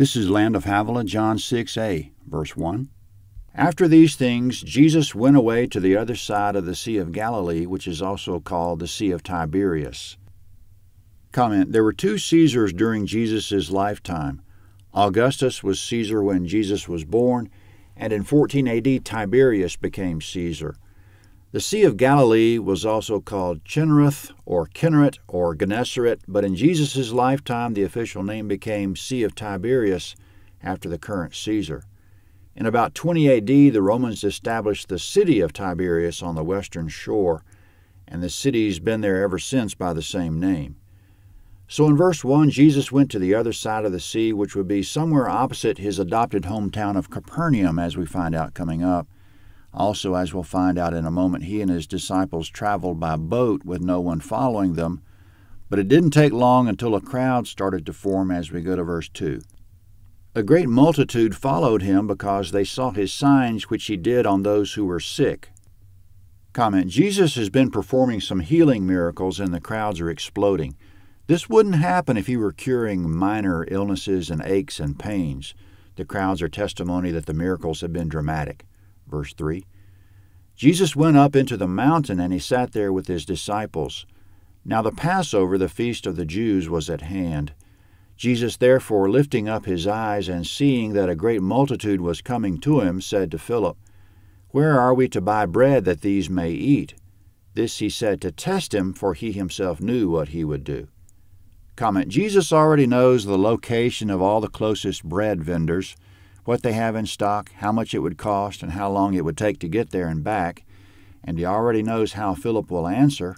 This is land of Havilah, John 6a, verse 1. After these things, Jesus went away to the other side of the Sea of Galilee, which is also called the Sea of Tiberias. Comment There were two Caesars during Jesus' lifetime. Augustus was Caesar when Jesus was born, and in 14 AD, Tiberius became Caesar. The Sea of Galilee was also called Chinnereth or Kinneret or Gennesaret, but in Jesus' lifetime the official name became Sea of Tiberias after the current Caesar. In about 20 AD, the Romans established the city of Tiberias on the western shore, and the city's been there ever since by the same name. So in verse 1, Jesus went to the other side of the sea, which would be somewhere opposite his adopted hometown of Capernaum, as we find out coming up. Also, as we'll find out in a moment, he and his disciples traveled by boat with no one following them, but it didn't take long until a crowd started to form as we go to verse 2. A great multitude followed him because they saw his signs which he did on those who were sick. Comment Jesus has been performing some healing miracles and the crowds are exploding. This wouldn't happen if he were curing minor illnesses and aches and pains. The crowds are testimony that the miracles have been dramatic. Verse 3 Jesus went up into the mountain, and he sat there with his disciples. Now the Passover, the feast of the Jews, was at hand. Jesus therefore, lifting up his eyes, and seeing that a great multitude was coming to him, said to Philip, Where are we to buy bread that these may eat? This he said to test him, for he himself knew what he would do. Comment Jesus already knows the location of all the closest bread vendors, what they have in stock, how much it would cost, and how long it would take to get there and back, and he already knows how Philip will answer.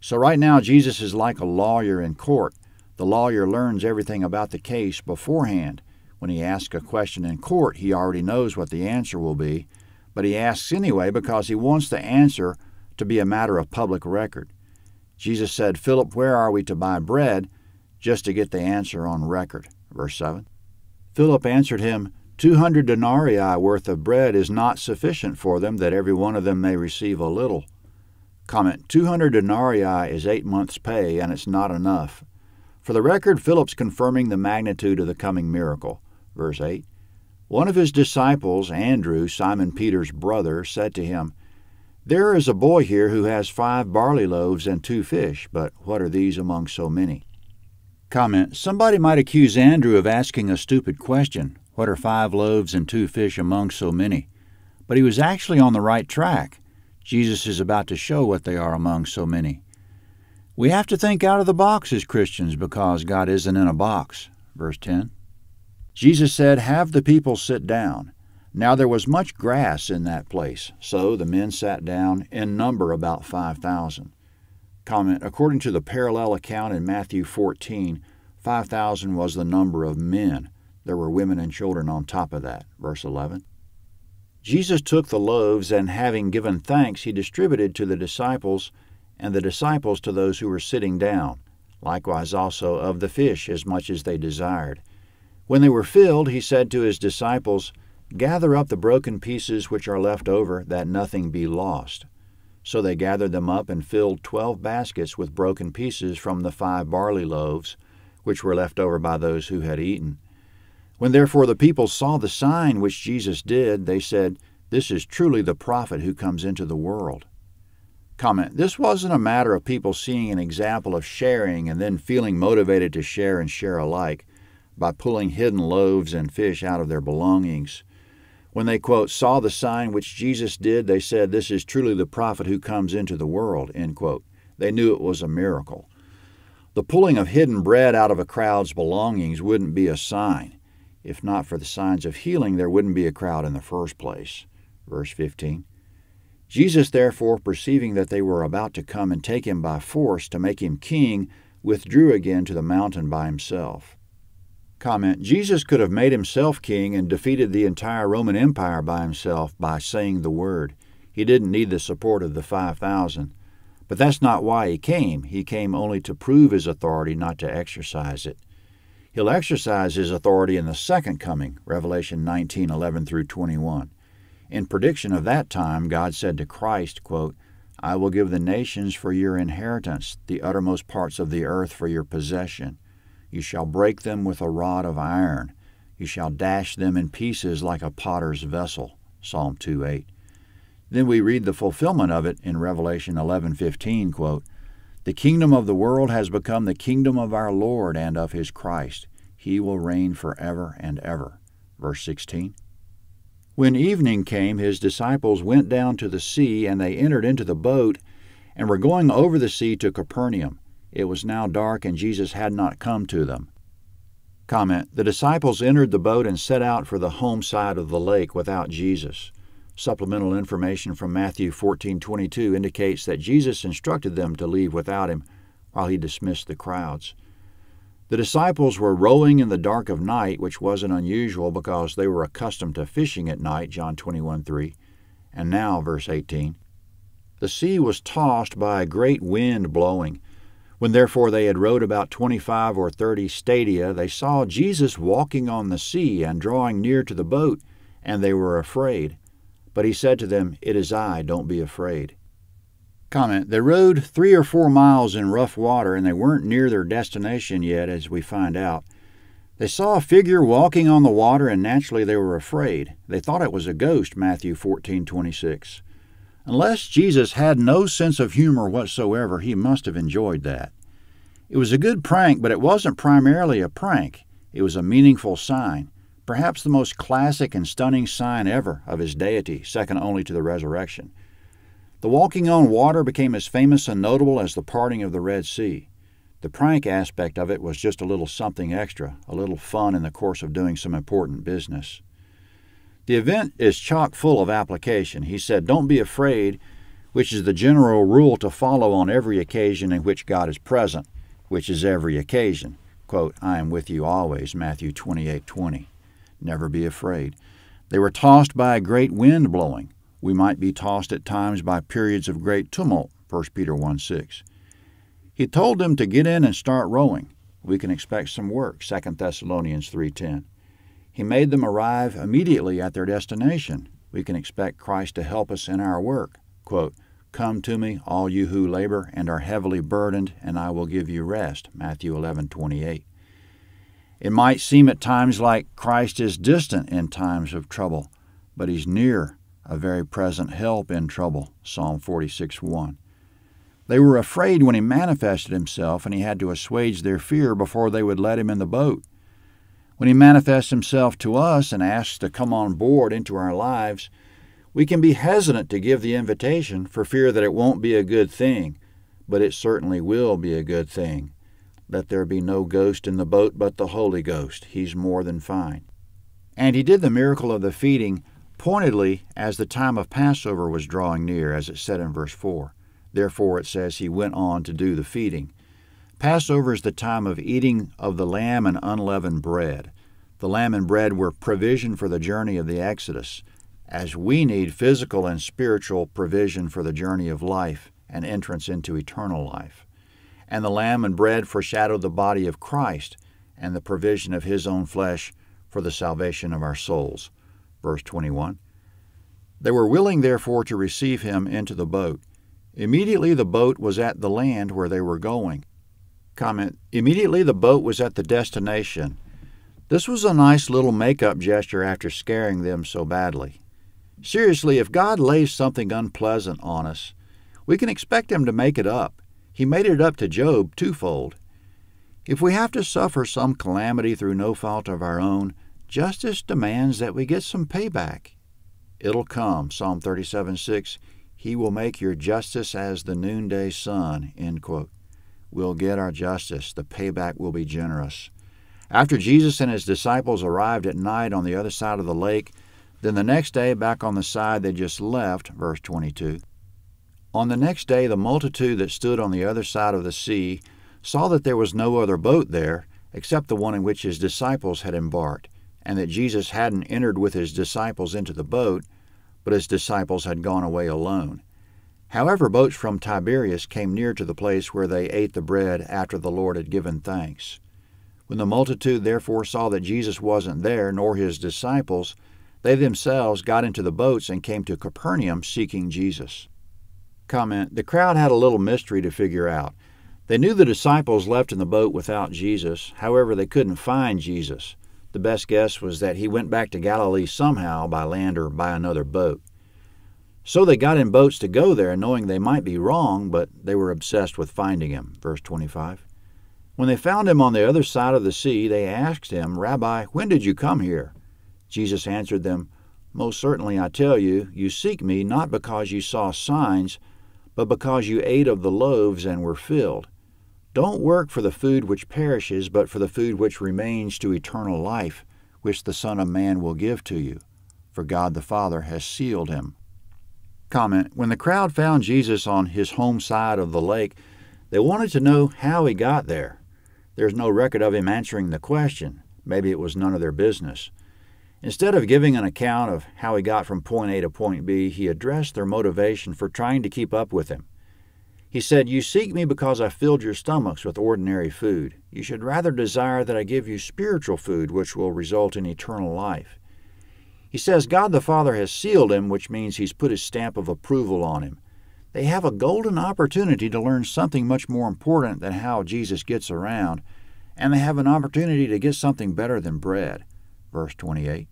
So right now, Jesus is like a lawyer in court. The lawyer learns everything about the case beforehand. When he asks a question in court, he already knows what the answer will be, but he asks anyway because he wants the answer to be a matter of public record. Jesus said, Philip, where are we to buy bread? just to get the answer on record. Verse 7. Philip answered him, Two hundred denarii worth of bread is not sufficient for them, that every one of them may receive a little. Comment, 200 denarii is eight months' pay, and it's not enough. For the record, Philip's confirming the magnitude of the coming miracle. Verse 8 One of his disciples, Andrew, Simon Peter's brother, said to him, There is a boy here who has five barley loaves and two fish, but what are these among so many? Comment, somebody might accuse Andrew of asking a stupid question. What are five loaves and two fish among so many? But he was actually on the right track. Jesus is about to show what they are among so many. We have to think out of the box as Christians because God isn't in a box. Verse 10. Jesus said, Have the people sit down. Now there was much grass in that place, so the men sat down, in number about 5,000. Comment According to the parallel account in Matthew 14, 5,000 was the number of men. There were women and children on top of that. Verse 11. Jesus took the loaves, and having given thanks, he distributed to the disciples, and the disciples to those who were sitting down, likewise also of the fish as much as they desired. When they were filled, he said to his disciples, Gather up the broken pieces which are left over, that nothing be lost. So they gathered them up and filled twelve baskets with broken pieces from the five barley loaves, which were left over by those who had eaten. When therefore the people saw the sign which Jesus did, they said, This is truly the prophet who comes into the world. Comment This wasn't a matter of people seeing an example of sharing and then feeling motivated to share and share alike by pulling hidden loaves and fish out of their belongings. When they, quote, saw the sign which Jesus did, they said, This is truly the prophet who comes into the world, end quote. They knew it was a miracle. The pulling of hidden bread out of a crowd's belongings wouldn't be a sign. If not for the signs of healing, there wouldn't be a crowd in the first place. Verse 15. Jesus, therefore, perceiving that they were about to come and take him by force to make him king, withdrew again to the mountain by himself. Comment Jesus could have made himself king and defeated the entire Roman Empire by himself by saying the word. He didn't need the support of the 5,000. But that's not why he came. He came only to prove his authority, not to exercise it. He'll exercise his authority in the second coming, Revelation 19:11 through 21. In prediction of that time, God said to Christ, quote, I will give the nations for your inheritance, the uttermost parts of the earth for your possession. You shall break them with a rod of iron. You shall dash them in pieces like a potter's vessel. Psalm 2:8. Then we read the fulfillment of it in Revelation 11:15, quote, the kingdom of the world has become the kingdom of our Lord and of his Christ. He will reign forever and ever. Verse 16. When evening came, his disciples went down to the sea, and they entered into the boat, and were going over the sea to Capernaum. It was now dark, and Jesus had not come to them. Comment The disciples entered the boat and set out for the home side of the lake without Jesus. Supplemental information from Matthew 14:22 indicates that Jesus instructed them to leave without him while he dismissed the crowds. The disciples were rowing in the dark of night, which wasn't unusual because they were accustomed to fishing at night, John 21:3. And now verse 18. The sea was tossed by a great wind blowing. When therefore they had rowed about 25 or 30 stadia, they saw Jesus walking on the sea and drawing near to the boat, and they were afraid. But he said to them, It is I, don't be afraid. Comment They rode three or four miles in rough water, and they weren't near their destination yet, as we find out. They saw a figure walking on the water, and naturally they were afraid. They thought it was a ghost, Matthew fourteen twenty-six. Unless Jesus had no sense of humor whatsoever, he must have enjoyed that. It was a good prank, but it wasn't primarily a prank. It was a meaningful sign perhaps the most classic and stunning sign ever of his deity, second only to the resurrection. The walking on water became as famous and notable as the parting of the Red Sea. The prank aspect of it was just a little something extra, a little fun in the course of doing some important business. The event is chock full of application. He said, Don't be afraid, which is the general rule to follow on every occasion in which God is present, which is every occasion. Quote, I am with you always, Matthew 28 20. Never be afraid. They were tossed by a great wind blowing. We might be tossed at times by periods of great tumult, 1 Peter 1 6. He told them to get in and start rowing. We can expect some work, 2 Thessalonians 3.10. He made them arrive immediately at their destination. We can expect Christ to help us in our work. Quote, Come to me, all you who labor and are heavily burdened, and I will give you rest, Matthew 11.28. It might seem at times like Christ is distant in times of trouble, but he's near, a very present help in trouble. Psalm 46 1. They were afraid when he manifested himself, and he had to assuage their fear before they would let him in the boat. When he manifests himself to us and asks to come on board into our lives, we can be hesitant to give the invitation for fear that it won't be a good thing, but it certainly will be a good thing. Let there be no ghost in the boat but the Holy Ghost. He's more than fine. And he did the miracle of the feeding pointedly as the time of Passover was drawing near, as it said in verse 4. Therefore it says he went on to do the feeding. Passover is the time of eating of the lamb and unleavened bread. The lamb and bread were provision for the journey of the Exodus, as we need physical and spiritual provision for the journey of life and entrance into eternal life and the lamb and bread foreshadow the body of Christ and the provision of his own flesh for the salvation of our souls. Verse 21. They were willing, therefore, to receive him into the boat. Immediately the boat was at the land where they were going. Comment Immediately the boat was at the destination. This was a nice little make-up gesture after scaring them so badly. Seriously, if God lays something unpleasant on us, we can expect Him to make it up. He made it up to Job twofold. If we have to suffer some calamity through no fault of our own, justice demands that we get some payback. It'll come, Psalm 37 6. He will make your justice as the noonday sun, end quote. We'll get our justice. The payback will be generous. After Jesus and his disciples arrived at night on the other side of the lake, then the next day back on the side they just left, verse 22, on the next day, the multitude that stood on the other side of the sea saw that there was no other boat there except the one in which his disciples had embarked, and that Jesus hadn't entered with his disciples into the boat, but his disciples had gone away alone. However, boats from Tiberias came near to the place where they ate the bread after the Lord had given thanks. When the multitude therefore saw that Jesus wasn't there, nor his disciples, they themselves got into the boats and came to Capernaum seeking Jesus comment, the crowd had a little mystery to figure out. They knew the disciples left in the boat without Jesus, however, they couldn't find Jesus. The best guess was that he went back to Galilee somehow by land or by another boat. So they got in boats to go there, knowing they might be wrong, but they were obsessed with finding him. Verse 25. When they found him on the other side of the sea, they asked him, Rabbi, when did you come here? Jesus answered them, Most certainly I tell you, you seek me not because you saw signs, but because you ate of the loaves and were filled. Don't work for the food which perishes, but for the food which remains to eternal life, which the Son of Man will give to you. For God the Father has sealed him. Comment When the crowd found Jesus on his home side of the lake, they wanted to know how he got there. There's no record of him answering the question. Maybe it was none of their business. Instead of giving an account of how he got from point A to point B, he addressed their motivation for trying to keep up with him. He said, You seek me because I filled your stomachs with ordinary food. You should rather desire that I give you spiritual food, which will result in eternal life. He says, God the Father has sealed him, which means he's put his stamp of approval on him. They have a golden opportunity to learn something much more important than how Jesus gets around, and they have an opportunity to get something better than bread. Verse 28.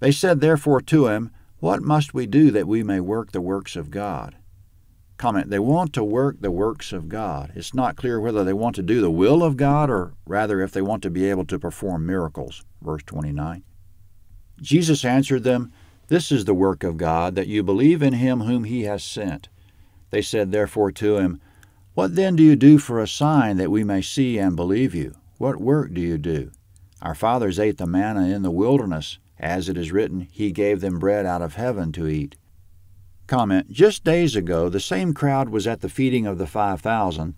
They said therefore to him, What must we do that we may work the works of God? Comment, they want to work the works of God. It's not clear whether they want to do the will of God or rather if they want to be able to perform miracles. Verse 29. Jesus answered them, This is the work of God, that you believe in him whom he has sent. They said therefore to him, What then do you do for a sign that we may see and believe you? What work do you do? Our fathers ate the manna in the wilderness. As it is written, He gave them bread out of heaven to eat. Comment Just days ago, the same crowd was at the feeding of the 5,000.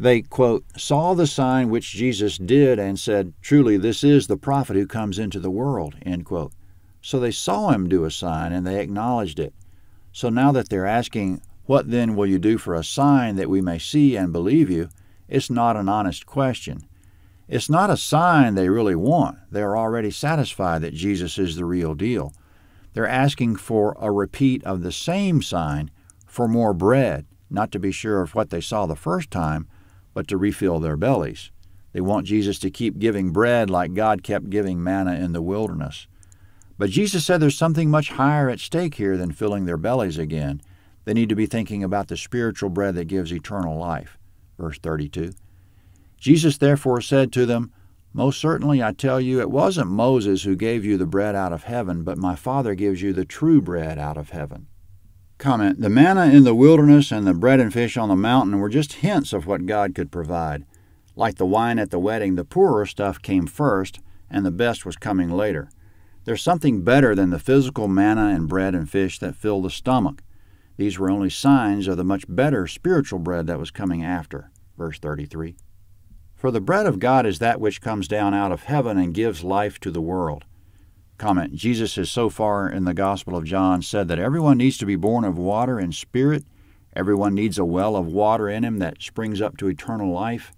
They, quote, saw the sign which Jesus did and said, Truly, this is the prophet who comes into the world, end quote. So they saw him do a sign and they acknowledged it. So now that they're asking, What then will you do for a sign that we may see and believe you? it's not an honest question. It's not a sign they really want. They're already satisfied that Jesus is the real deal. They're asking for a repeat of the same sign for more bread, not to be sure of what they saw the first time, but to refill their bellies. They want Jesus to keep giving bread like God kept giving manna in the wilderness. But Jesus said there's something much higher at stake here than filling their bellies again. They need to be thinking about the spiritual bread that gives eternal life. Verse 32. Jesus therefore said to them, Most certainly I tell you, it wasn't Moses who gave you the bread out of heaven, but my Father gives you the true bread out of heaven. Comment The manna in the wilderness and the bread and fish on the mountain were just hints of what God could provide. Like the wine at the wedding, the poorer stuff came first, and the best was coming later. There's something better than the physical manna and bread and fish that fill the stomach. These were only signs of the much better spiritual bread that was coming after. Verse 33. For the bread of God is that which comes down out of heaven and gives life to the world. Comment Jesus has so far in the Gospel of John said that everyone needs to be born of water and spirit. Everyone needs a well of water in him that springs up to eternal life.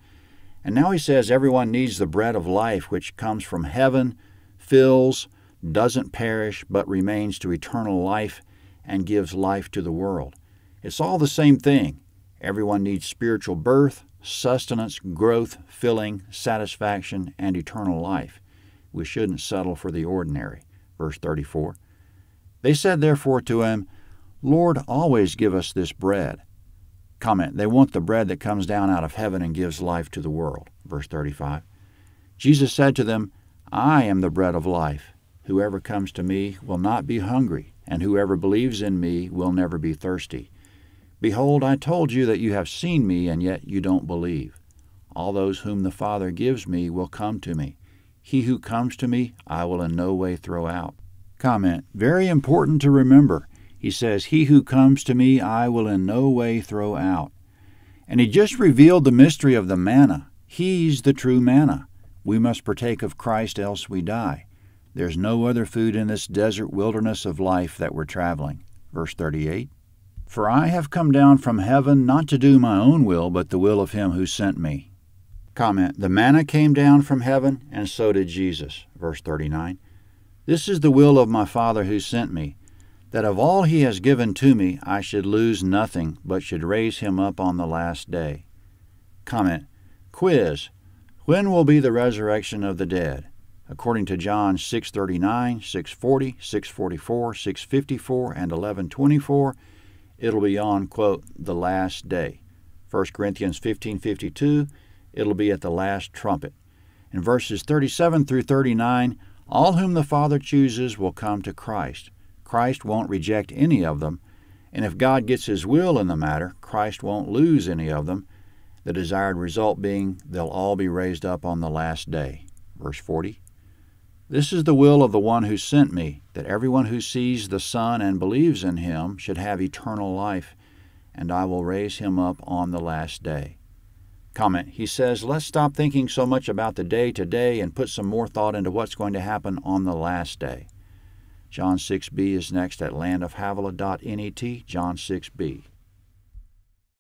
And now he says everyone needs the bread of life which comes from heaven, fills, doesn't perish, but remains to eternal life and gives life to the world. It's all the same thing. Everyone needs spiritual birth, sustenance, growth, filling, satisfaction, and eternal life. We shouldn't settle for the ordinary. Verse 34. They said therefore to him, Lord, always give us this bread. Comment, they want the bread that comes down out of heaven and gives life to the world. Verse 35. Jesus said to them, I am the bread of life. Whoever comes to me will not be hungry, and whoever believes in me will never be thirsty. Behold, I told you that you have seen me, and yet you don't believe. All those whom the Father gives me will come to me. He who comes to me, I will in no way throw out. Comment Very important to remember. He says, He who comes to me, I will in no way throw out. And he just revealed the mystery of the manna. He's the true manna. We must partake of Christ, else we die. There's no other food in this desert wilderness of life that we're traveling. Verse 38. For I have come down from heaven not to do my own will, but the will of him who sent me. Comment The manna came down from heaven, and so did Jesus. Verse 39. This is the will of my Father who sent me, that of all he has given to me I should lose nothing, but should raise him up on the last day. Comment Quiz When will be the resurrection of the dead? according to John 6:39, 640, 644, 654 and 1124 it'll be on, quote, the last day. 1 Corinthians 15:52, it'll be at the last trumpet. In verses 37 through 39, all whom the Father chooses will come to Christ. Christ won't reject any of them, and if God gets his will in the matter, Christ won't lose any of them, the desired result being they'll all be raised up on the last day. Verse 40. This is the will of the one who sent me, that everyone who sees the Son and believes in him should have eternal life, and I will raise him up on the last day. Comment He says, Let's stop thinking so much about the day today and put some more thought into what's going to happen on the last day. John 6b is next at landofhavila.net, John 6b.